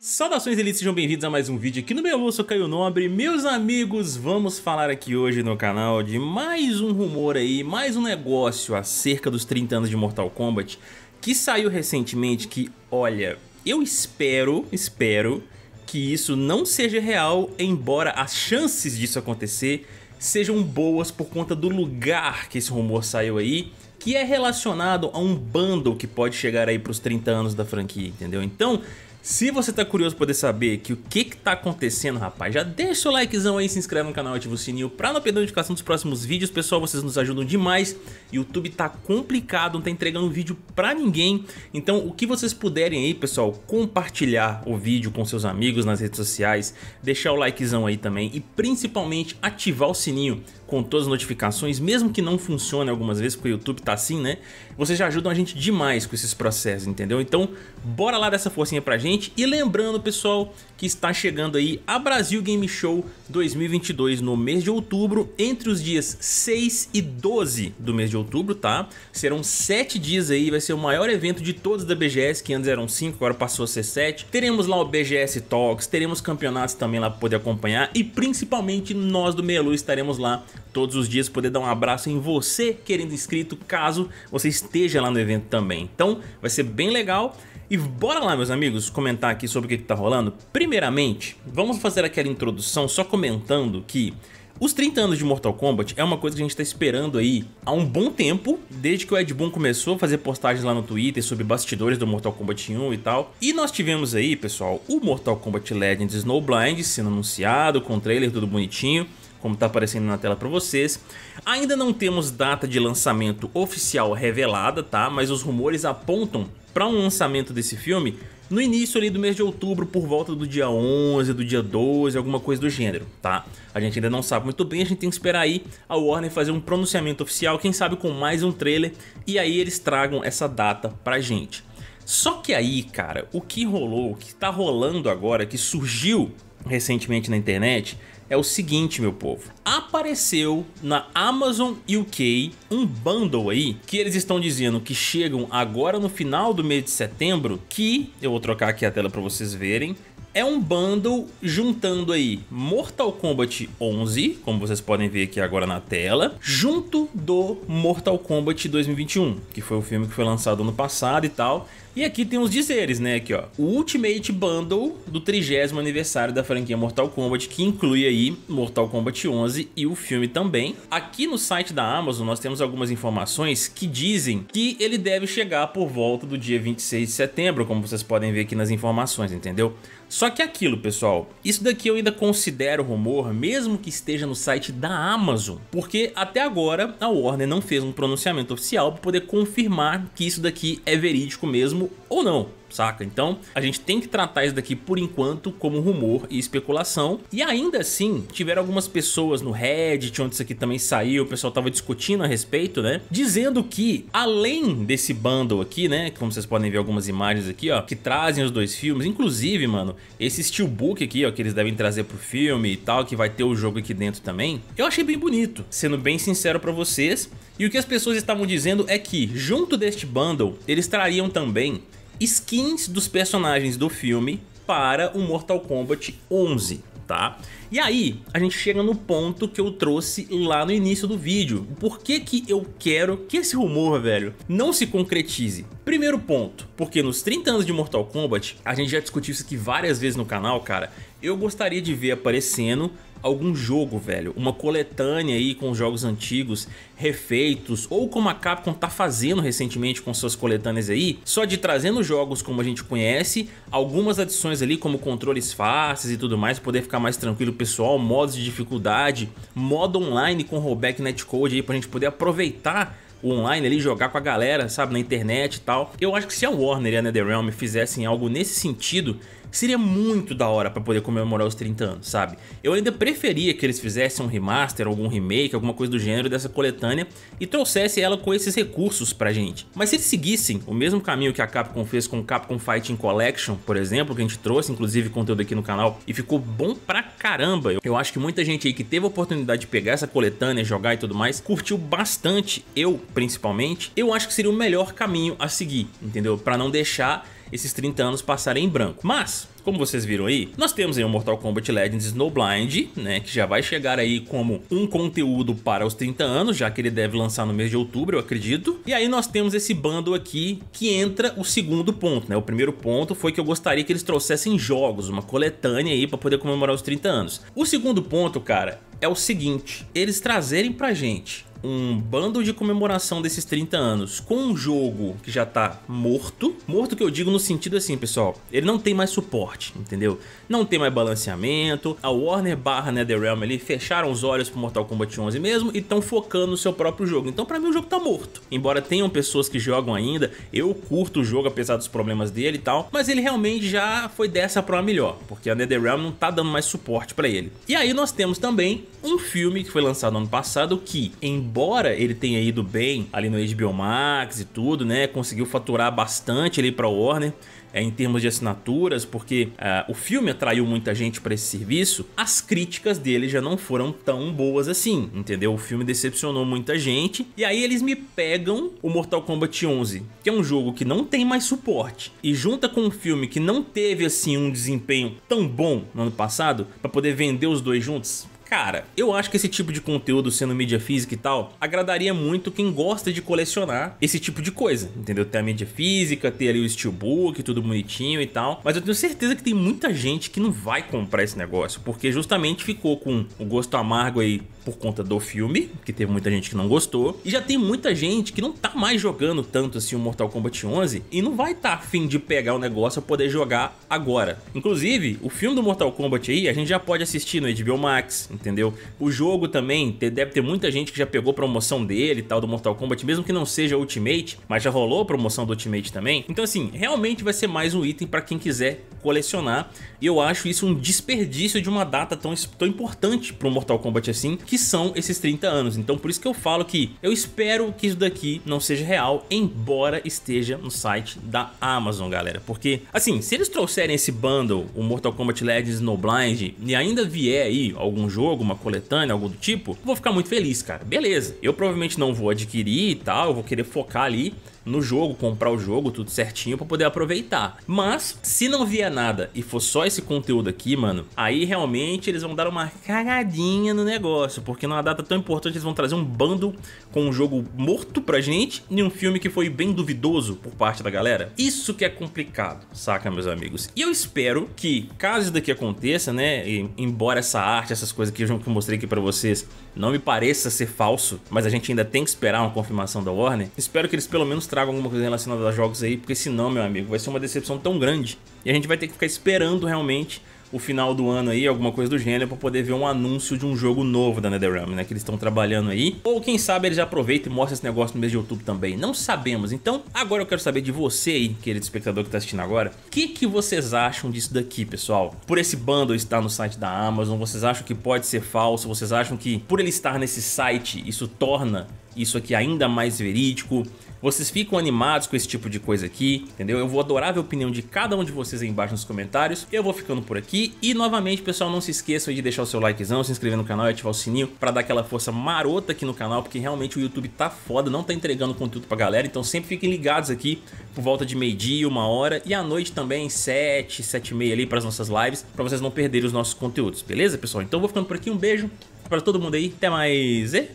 Saudações elites, sejam bem-vindos a mais um vídeo aqui no meu eu sou Caio Nobre Meus amigos, vamos falar aqui hoje no canal de mais um rumor aí, mais um negócio acerca dos 30 anos de Mortal Kombat Que saiu recentemente que, olha, eu espero, espero que isso não seja real Embora as chances disso acontecer sejam boas por conta do lugar que esse rumor saiu aí que é relacionado a um bundle que pode chegar aí para os 30 anos da franquia, entendeu? Então, se você tá curioso para poder saber que o que que tá acontecendo, rapaz, já deixa o likezão aí, se inscreve no canal, ativa o sininho para não perder a notificação dos próximos vídeos. Pessoal, vocês nos ajudam demais. YouTube tá complicado, não tá entregando vídeo para ninguém. Então, o que vocês puderem aí, pessoal, compartilhar o vídeo com seus amigos nas redes sociais, deixar o likezão aí também e principalmente ativar o sininho com todas as notificações, mesmo que não funcione algumas vezes, porque o YouTube tá assim, né? Vocês já ajudam a gente demais com esses processos, entendeu? Então, bora lá dessa forcinha pra gente. E lembrando, pessoal, que está chegando aí a Brasil Game Show 2022 no mês de outubro, entre os dias 6 e 12 do mês de outubro, tá? Serão 7 dias aí, vai ser o maior evento de todos da BGS, que antes eram 5, agora passou a ser 7. Teremos lá o BGS Talks, teremos campeonatos também lá pra poder acompanhar e principalmente nós do Melu estaremos lá todos os dias poder dar um abraço em você, querendo inscrito, caso você esteja lá no evento também. Então vai ser bem legal. E bora lá, meus amigos, comentar aqui sobre o que, está rolando. Primeiramente, vamos fazer aquela introdução só comentando que os 30 anos de Mortal Kombat é uma coisa que a gente está esperando aí há um bom tempo, desde que o Ed Boon começou a fazer postagens lá no Twitter sobre bastidores do Mortal Kombat 1 e tal. E nós tivemos aí, pessoal, o Mortal Kombat Legends Snowblind sendo anunciado, com o trailer tudo bonitinho como está aparecendo na tela para vocês. Ainda não temos data de lançamento oficial revelada, tá? Mas os rumores apontam para um lançamento desse filme no início ali do mês de outubro, por volta do dia 11, do dia 12, alguma coisa do gênero, tá? A gente ainda não sabe muito bem, a gente tem que esperar aí a Warner fazer um pronunciamento oficial, quem sabe com mais um trailer, e aí eles tragam essa data pra gente. Só que aí, cara, o que rolou, o que tá rolando agora, que surgiu recentemente na internet, é o seguinte, meu povo. Apareceu na Amazon UK um bundle aí que eles estão dizendo que chegam agora no final do mês de setembro que, eu vou trocar aqui a tela para vocês verem, é um bundle juntando aí Mortal Kombat 11, como vocês podem ver aqui agora na tela, junto do Mortal Kombat 2021, que foi o filme que foi lançado ano passado e tal. E aqui tem os dizeres, né, aqui ó, o Ultimate Bundle do 30 aniversário da franquia Mortal Kombat, que inclui aí Mortal Kombat 11 e o filme também. Aqui no site da Amazon nós temos algumas informações que dizem que ele deve chegar por volta do dia 26 de setembro, como vocês podem ver aqui nas informações, entendeu? Só que aquilo, pessoal, isso daqui eu ainda considero rumor, mesmo que esteja no site da Amazon, porque até agora a Warner não fez um pronunciamento oficial para poder confirmar que isso daqui é verídico mesmo ou não saca? Então, a gente tem que tratar isso daqui por enquanto como rumor e especulação. E ainda assim, tiveram algumas pessoas no Reddit, onde isso aqui também saiu, o pessoal tava discutindo a respeito, né? Dizendo que, além desse bundle aqui, né? Como vocês podem ver algumas imagens aqui, ó, que trazem os dois filmes. Inclusive, mano, esse steelbook aqui, ó, que eles devem trazer pro filme e tal, que vai ter o jogo aqui dentro também. Eu achei bem bonito, sendo bem sincero pra vocês. E o que as pessoas estavam dizendo é que, junto deste bundle, eles trariam também skins dos personagens do filme para o Mortal Kombat 11, tá? E aí, a gente chega no ponto que eu trouxe lá no início do vídeo. Por que que eu quero que esse rumor, velho, não se concretize? Primeiro ponto, porque nos 30 anos de Mortal Kombat, a gente já discutiu isso aqui várias vezes no canal, cara, eu gostaria de ver aparecendo algum jogo, velho, uma coletânea aí com jogos antigos, refeitos, ou como a Capcom tá fazendo recentemente com suas coletâneas aí, só de trazendo jogos como a gente conhece, algumas adições ali como controles fáceis e tudo mais, poder ficar mais tranquilo pessoal, modos de dificuldade, modo online com rollback netcode aí pra gente poder aproveitar o online ali, jogar com a galera, sabe, na internet e tal. Eu acho que se a Warner e a NetherRealm fizessem algo nesse sentido, seria muito da hora para poder comemorar os 30 anos, sabe? Eu ainda preferia que eles fizessem um remaster, algum remake, alguma coisa do gênero dessa coletânea e trouxesse ela com esses recursos pra gente. Mas se eles seguissem o mesmo caminho que a Capcom fez com o Capcom Fighting Collection, por exemplo, que a gente trouxe inclusive conteúdo aqui no canal e ficou bom pra caramba. Eu acho que muita gente aí que teve a oportunidade de pegar essa coletânea, jogar e tudo mais, curtiu bastante, eu principalmente. Eu acho que seria o melhor caminho a seguir, entendeu? Para não deixar esses 30 anos passarem em branco. Mas, como vocês viram aí, nós temos aí o Mortal Kombat Legends Snowblind, né, que já vai chegar aí como um conteúdo para os 30 anos, já que ele deve lançar no mês de outubro, eu acredito. E aí nós temos esse bundle aqui que entra o segundo ponto, né? O primeiro ponto foi que eu gostaria que eles trouxessem jogos, uma coletânea aí para poder comemorar os 30 anos. O segundo ponto, cara, é o seguinte, eles trazerem pra gente um bando de comemoração desses 30 anos com um jogo que já tá morto. Morto que eu digo no sentido assim, pessoal, ele não tem mais suporte, entendeu? Não tem mais balanceamento. A Warner barra NetherRealm ali fecharam os olhos pro Mortal Kombat 11 mesmo e estão focando no seu próprio jogo. Então para mim o jogo tá morto. Embora tenham pessoas que jogam ainda, eu curto o jogo apesar dos problemas dele e tal, mas ele realmente já foi dessa pra uma melhor, porque a NetherRealm não tá dando mais suporte para ele. E aí nós temos também um filme que foi lançado ano passado que, em embora ele tenha ido bem ali no HBO Max e tudo, né? Conseguiu faturar bastante ali o Warner. É, em termos de assinaturas, porque uh, o filme atraiu muita gente para esse serviço, as críticas dele já não foram tão boas assim, entendeu? O filme decepcionou muita gente, e aí eles me pegam o Mortal Kombat 11, que é um jogo que não tem mais suporte, e junta com um filme que não teve assim um desempenho tão bom no ano passado, para poder vender os dois juntos, Cara, eu acho que esse tipo de conteúdo sendo mídia física e tal, agradaria muito quem gosta de colecionar esse tipo de coisa, entendeu? Ter a mídia física, ter ali o steelbook, tudo bonitinho e tal, mas eu tenho certeza que tem muita gente que não vai comprar esse negócio, porque justamente ficou com o gosto amargo aí por conta do filme, que teve muita gente que não gostou, e já tem muita gente que não tá mais jogando tanto assim o Mortal Kombat 11 e não vai tá afim de pegar o negócio pra poder jogar agora. Inclusive, o filme do Mortal Kombat aí, a gente já pode assistir no HBO Max, entendeu? O jogo também, deve ter muita gente que já pegou promoção dele e tal, do Mortal Kombat, mesmo que não seja Ultimate, mas já rolou promoção do Ultimate também. Então assim, realmente vai ser mais um item para quem quiser colecionar. E eu acho isso um desperdício de uma data tão, tão importante para o Mortal Kombat assim, que são esses 30 anos. Então por isso que eu falo que eu espero que isso daqui não seja real, embora esteja no site da Amazon, galera. Porque, assim, se eles trouxerem esse bundle, o Mortal Kombat Legends No Blind, e ainda vier aí algum jogo, jogo, uma coletânea, algo do tipo, vou ficar muito feliz, cara. Beleza, eu provavelmente não vou adquirir e tal, vou querer focar ali no jogo, comprar o jogo, tudo certinho para poder aproveitar. Mas se não vier nada e for só esse conteúdo aqui, mano, aí realmente eles vão dar uma cagadinha no negócio, porque numa data tão importante eles vão trazer um bundle com um jogo morto pra gente e um filme que foi bem duvidoso por parte da galera. Isso que é complicado, saca, meus amigos? E eu espero que, caso isso daqui aconteça, né, e, embora essa arte, essas coisas que eu mostrei aqui pra vocês, não me pareça ser falso, mas a gente ainda tem que esperar uma confirmação da Warner, espero que eles pelo menos traga alguma coisa relacionada a jogos aí, porque senão, meu amigo, vai ser uma decepção tão grande. E a gente vai ter que ficar esperando realmente o final do ano aí, alguma coisa do gênero, para poder ver um anúncio de um jogo novo da NetherRealm, né, que eles estão trabalhando aí. Ou quem sabe eles já aproveitam e mostram esse negócio no mês de outubro também, não sabemos. Então, agora eu quero saber de você aí, querido espectador que está assistindo agora, o que, que vocês acham disso daqui, pessoal? Por esse bundle estar no site da Amazon, vocês acham que pode ser falso? Vocês acham que por ele estar nesse site, isso torna isso aqui ainda mais verídico. Vocês ficam animados com esse tipo de coisa aqui, entendeu? Eu vou adorar ver a opinião de cada um de vocês aí embaixo nos comentários. Eu vou ficando por aqui e novamente, pessoal, não se esqueçam de deixar o seu likezão, se inscrever no canal e ativar o sininho para dar aquela força marota aqui no canal, porque realmente o YouTube tá foda, não tá entregando conteúdo pra galera, então sempre fiquem ligados aqui por volta de meio-dia, uma hora e à noite também, sete, sete e meia ali para as nossas lives, para vocês não perderem os nossos conteúdos, beleza, pessoal? Então eu vou ficando por aqui, um beijo para todo mundo aí. Até mais e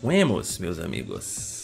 meus amigos.